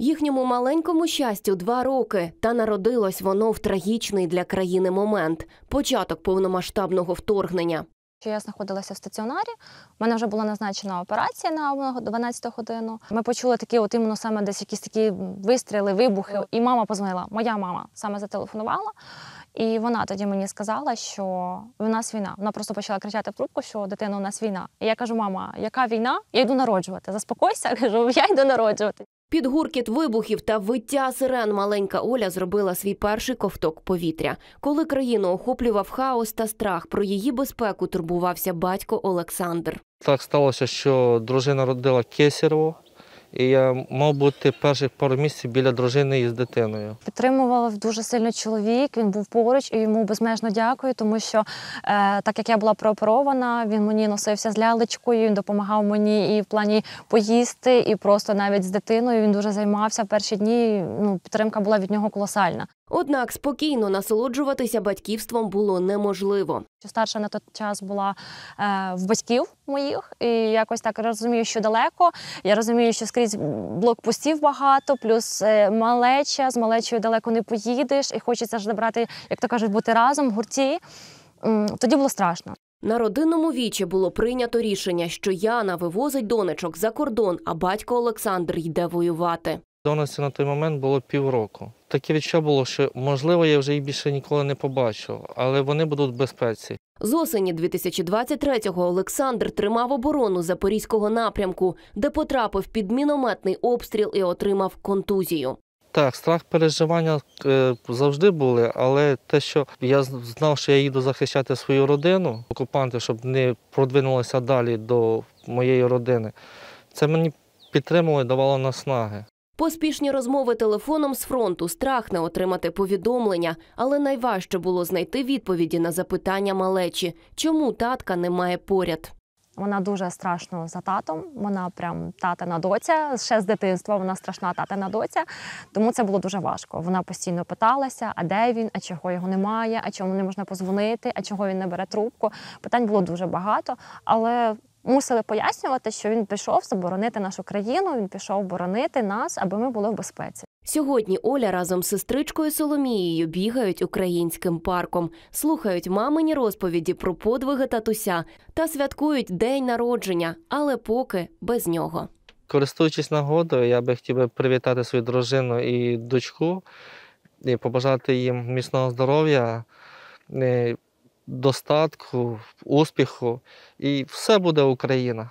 Їхньому маленькому щастю два роки, та народилось воно в трагічний для країни момент початок повномасштабного вторгнення. Я знаходилася в стаціонарі, в мене вже була назначена операція на 12 годину. Ми почули такі, от іменно саме десь якісь такі вистріли, вибухи. Е. І мама позвонила. Моя мама саме зателефонувала, і вона тоді мені сказала, що в нас війна. Вона просто почала кричати в трубку, що дитина у нас війна. І я кажу, мама, яка війна? Я йду народжувати. Заспокойся, кажу, я йду народжувати. Під гуркіт вибухів та виття сирен маленька Оля зробила свій перший ковток повітря. Коли країну охоплював хаос та страх, про її безпеку турбувався батько Олександр. Так сталося, що дружина родила кесарево, і я мав бути перших пару місяців біля дружини із дитиною. Підтримував дуже сильно чоловік. Він був поруч і йому безмежно дякую, тому що е, так як я була прооперована, він мені носився з лялечкою, він допомагав мені і в плані поїсти, і просто навіть з дитиною він дуже займався перші дні. Ну, підтримка була від нього колосальна. Однак спокійно насолоджуватися батьківством було неможливо. Старша на той час була е, в батьків моїх, і якось так розумію, що далеко. Я розумію, що скрізь блокпостів багато, плюс е, малеча з малечою далеко не поїдеш, і хочеться ж набрати, як то кажуть, бути разом в гурті. Тоді було страшно. На родинному вічі було прийнято рішення, що Яна вивозить донечок за кордон, а батько Олександр йде воювати. Давності на той момент було півроку. Таке відчуття було, що можливо я вже їх більше ніколи не побачу, але вони будуть в безпеці. З осені 2023-го Олександр тримав оборону запорізького напрямку, де потрапив під мінометний обстріл і отримав контузію. Так, страх переживання е, завжди були, але те, що я знав, що я їду захищати свою родину, окупанти, щоб не продвинулися далі до моєї родини, це мені підтримувало і давало наснаги. Поспішні розмови телефоном з фронту, страх не отримати повідомлення, але найважче було знайти відповіді на запитання малечі, чому татка немає поряд. Вона дуже страшно за татом. Вона прям тата на доця. Ще з дитинства вона страшна тата на доця. Тому це було дуже важко. Вона постійно питалася, а де він, а чого його немає, а чому не можна позвонити, а чого він не бере трубку. Питань було дуже багато, але мусили пояснювати, що він пішов заборонити нашу країну. Він пішов боронити нас, аби ми були в безпеці. Сьогодні Оля разом з сестричкою Соломією бігають українським парком, слухають мамині розповіді про подвиги татуся та святкують день народження, але поки без нього. Користуючись нагодою, я би хотів привітати свою дружину і дочку і побажати їм міцного здоров'я. Е, достатку, успіху, і все буде Україна.